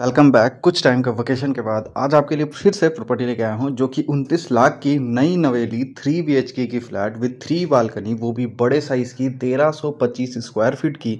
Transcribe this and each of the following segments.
welcome back कुछ time का vacation के बाद आज आपके लिए फिर से प्रॉपर्टी लेके आया हूँ जो कि 29 लाख की नई नवेली 3 बीएचके की फ्लैट विद थ्री बालकनी वो भी बड़े साइज़ की 1325 स्क्वायर फीट की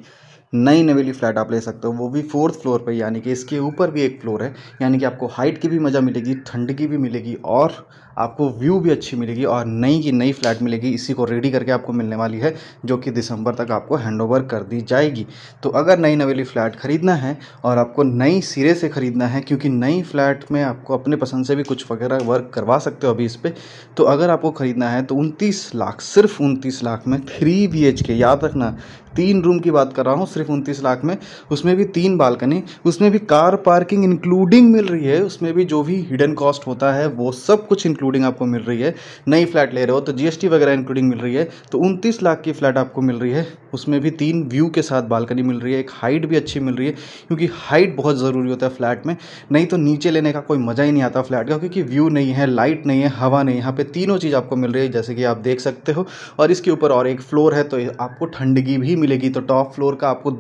नई नवेली फ्लैट आप ले सकते हो वो भी फोर्थ फ्लोर पर यानी कि इसके ऊपर भी एक फ्लोर है यानी कि आपको हाइट की भी मज़ा मिलेगी ठंड की भी मिलेगी और आपको व्यू भी अच्छी मिलेगी और नई की नई फ्लैट मिलेगी इसी को रेडी करके आपको मिलने वाली है जो कि दिसंबर तक आपको हैंड कर दी जाएगी तो अगर नई नवेली फ्लैट ख़रीदना है और आपको नई सिरे से ख़रीदना है क्योंकि नई फ्लैट में आपको अपने पसंद से भी कुछ वगैरह वर्क करवा सकते हो अभी इस पर तो अगर आपको ख़रीदना है तो उनतीस लाख सिर्फ उनतीस लाख में थ्री बी के याद रखना तीन रूम की बात कर रहा हूँ सिर्फ उनतीस लाख में उसमें भी तीन बालकनी उसमें भी कार पार्किंग इंक्लूडिंग मिल रही है उसमें भी जो भी हिडन कॉस्ट होता है वो सब कुछ इंक्लूड इंक्लूडिंग आपको मिल रही है नई फ्लैट ले रहे हो तो जीएसटी वगैरह इंक्लूडिंग मिल रही है तो उनतीस लाख की फ्लैट आपको मिल रही है उसमें भी तीन व्यू के साथ बालकनी मिल रही है एक हाइट भी अच्छी मिल रही है क्योंकि हाइट बहुत ज़रूरी होता है फ्लैट में नहीं तो नीचे लेने का कोई मज़ा ही नहीं आता फ्लैट का क्योंकि व्यू नहीं है लाइट नहीं है हवा नहीं यहाँ पर तीनों चीज़ आपको मिल रही है जैसे कि आप देख सकते हो और इसके ऊपर और एक फ्लोर है तो आपको ठंडगी भी मिलेगी तो टॉप फ्लोर का आपको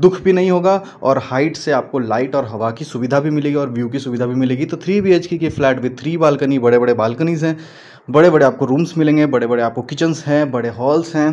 दुख भी नहीं होगा और हाइट से आपको लाइट और हवा की सुविधा भी मिलेगी और व्यू की सुविधा भी मिलेगी तो थ्री बी की फ्लैट विथ थ्री बालकनी बड़े बड़े बालकनीज़ हैं बड़े बड़े आपको रूम्स मिलेंगे बड़े बड़े आपको किचन्स हैं बड़े हॉल्स हैं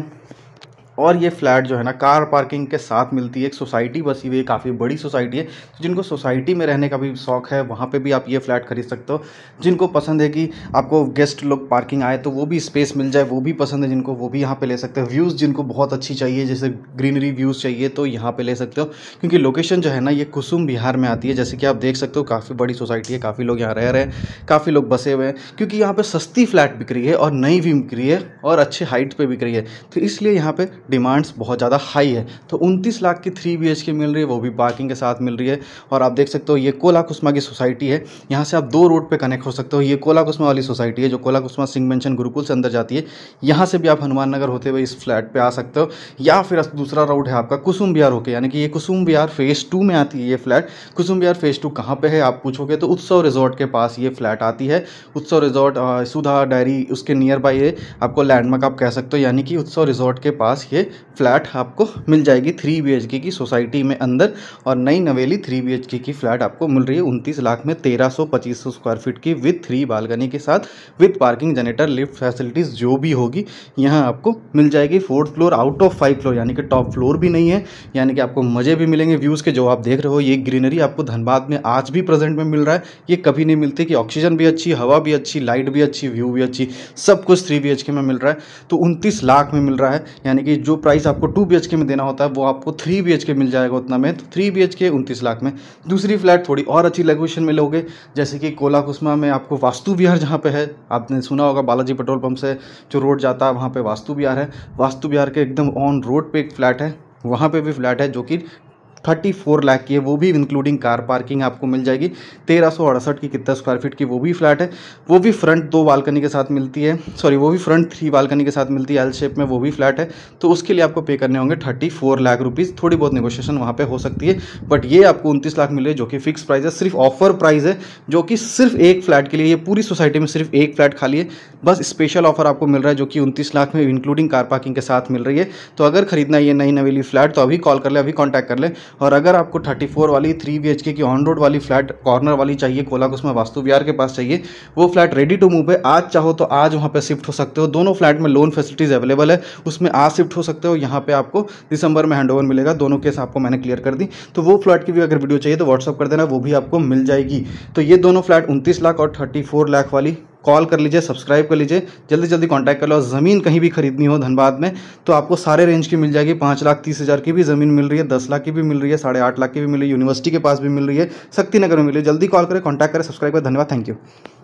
और ये फ्लैट जो है ना कार पार्किंग के साथ मिलती है एक सोसाइटी बसी हुई है काफ़ी बड़ी सोसाइटी है तो जिनको सोसाइटी में रहने का भी शौक है वहाँ पे भी आप ये फ्लैट खरीद सकते हो जिनको पसंद है कि आपको गेस्ट लोग पार्किंग आए तो वो भी स्पेस मिल जाए वो भी पसंद है जिनको वो भी यहाँ पर ले सकते हो व्यूज़ जिनको बहुत अच्छी चाहिए जैसे ग्रीनरी व्यूज़ चाहिए तो यहाँ पर ले सकते हो क्योंकि लोकेशन जो है ना ये कुसुम बिहार में आती है जैसे कि आप देख सकते हो काफ़ी बड़ी सोसाइटी है काफ़ी लोग यहाँ रह रहे हैं काफ़ी लोग बसे हुए हैं क्योंकि यहाँ पर सस्ती फ्लैट बिक रही है और नई भी बिक रही है और अच्छे हाइट पर बिक रही है तो इसलिए यहाँ पर डिमांड्स बहुत ज़्यादा हाई है तो उनतीस लाख की थ्री बी के मिल रही है वो भी पार्किंग के साथ मिल रही है और आप देख सकते हो ये कोला कुस्मा की सोसाइटी है यहाँ से आप दो रोड पर कनेक्ट हो सकते हो ये कोला कुस्मा वाली सोसाइटी है जो कोला कुस्मा सिंह मेंशन गुरुकुल से अंदर जाती है यहाँ से भी आप हनुमान नगर होते हुए इस फ्लैट पर आ सकते हो या फिर दूसरा रोड है आपका कुसुम बिहार होकर यानी कि ये कुसुम बिहार फेज़ टू में आती है ये flat Kusum Bihar phase two कहाँ पर है आप पूछोगे तो उत्सव रिजॉर्ट के पास ये फ्लैट आती है उत्सव रिजॉर्ट सुधा डायरी उसके नियर बाई है आपको लैंडमार्क आप कह सकते हो यानी कि उत्सव रिजॉर्ट के पास के फ्लैट आपको मिल जाएगी थ्री बी की सोसाइटी में अंदर और नई नवेली थ्री बी की फ्लैट आपको मिल रही है उनतीस लाख में तेरह सौ पच्चीस सौ स्क्वायर फीट की विथ थ्री बालकनी के साथ with parking generator lift facilities जो भी होगी यहाँ आपको मिल जाएगी fourth floor out of five floor यानी कि टॉप फ्लोर भी नहीं है यानी कि आपको मज़े भी मिलेंगे व्यूज़ के जो आप देख रहे हो ये ग्रीनरी आपको धनबाद में आज भी प्रेजेंट में मिल रहा है ये कभी नहीं मिलती कि ऑक्सीजन भी अच्छी हवा भी अच्छी लाइट भी अच्छी व्यू भी अच्छी सब कुछ थ्री बी में मिल रहा है तो उनतीस लाख में मिल रहा है यानी कि जो प्राइस आपको टू बी में देना होता है वो आपको थ्री बी मिल जाएगा उतना में तो थ्री बी के उनतीस लाख में दूसरी फ्लैट थोड़ी और अच्छी लोकेशन में लोगे जैसे कि कोला कुस्मा में आपको वास्तु विहार जहाँ पे है आपने सुना होगा बालाजी पेट्रोल पंप से जो रोड जाता है वहाँ पर वास्तु विहार है वास्तु विहार के एकदम ऑन रोड पर एक फ्लैट है वहाँ पे भी फ्लैट है जो कि थर्टी फोर लाख की है वो भी इंक्लूडिंग कार पार्किंग आपको मिल जाएगी तेरह सौ अड़सठ की कितना स्क्वायर फीट की वो भी फ्लैट है वो भी फ्रंट दो बालकनी के साथ मिलती है सॉरी वो भी फ्रंट थ्री बालकनी के साथ मिलती है एल शेप में वो भी फ्लैट है तो उसके लिए आपको पे करने होंगे थर्टी फोर लाख रुपीज़ थोड़ी बहुत निगोशिएशन वहाँ पर हो सकती है बट ये आपको उनतीस लाख मिले जो कि फिक्स प्राइस है सिर्फ ऑफर प्राइस है जो कि सिर्फ एक फ्लैट के लिए ये पूरी सोसाइटी में सिर्फ एक फ्लैट खाली है बस स्पेशल ऑफर आपको मिल रहा है जो कि उनतीस लाख में इंक्लूडिंग कार पार्किंग के साथ मिल रही है तो अगर खरीदना है ये नई नवेली फ्लैट तो अभी कॉल कर ले अभी कॉन्टैक्ट कर ले और अगर आपको 34 वाली 3 बी की ऑन रोड वाली फ्लैट कॉर्नर वाली चाहिए कोला कुसमा वास्तु विहार के पास चाहिए वो फ्लैट रेडी टू मूव है आज चाहो तो आज वहाँ पर शिफ्ट हो सकते हो दोनों फ्लैट में लोन फैसिलिटीज़ अवेलेबल है उसमें आज शिफ्ट हो सकते हो यहाँ पर आपको दिसंबर में हैंड मिलेगा दोनों केस आपको मैंने क्लियर कर दी तो वो फ्लैट की भी अगर वीडियो चाहिए तो व्हाट्सअप कर देना वो भी आपको मिल जाएगी तो ये दोनों फ्लैट उनतीस लाख और थर्टी लाख वाली कॉल कर लीजिए सब्सक्राइब कर लीजिए जल्दी जल्दी कॉन्टैक्ट कर लो ज़मीन कहीं भी खरीदनी हो धनबाद में तो आपको सारे रेंज की मिल जाएगी पाँच लाख तीस हज़ार की भी ज़मीन मिल रही है दस लाख की भी मिल रही है साढ़े आठ लाख की भी मिल रही है यूनिवर्सिटी के पास भी मिल रही है शक्ति नगर में मिल रही है जल्दी कॉल करें कॉन्टैक्ट करें सब्सक्राइब करें धन्यवाद थैंक यू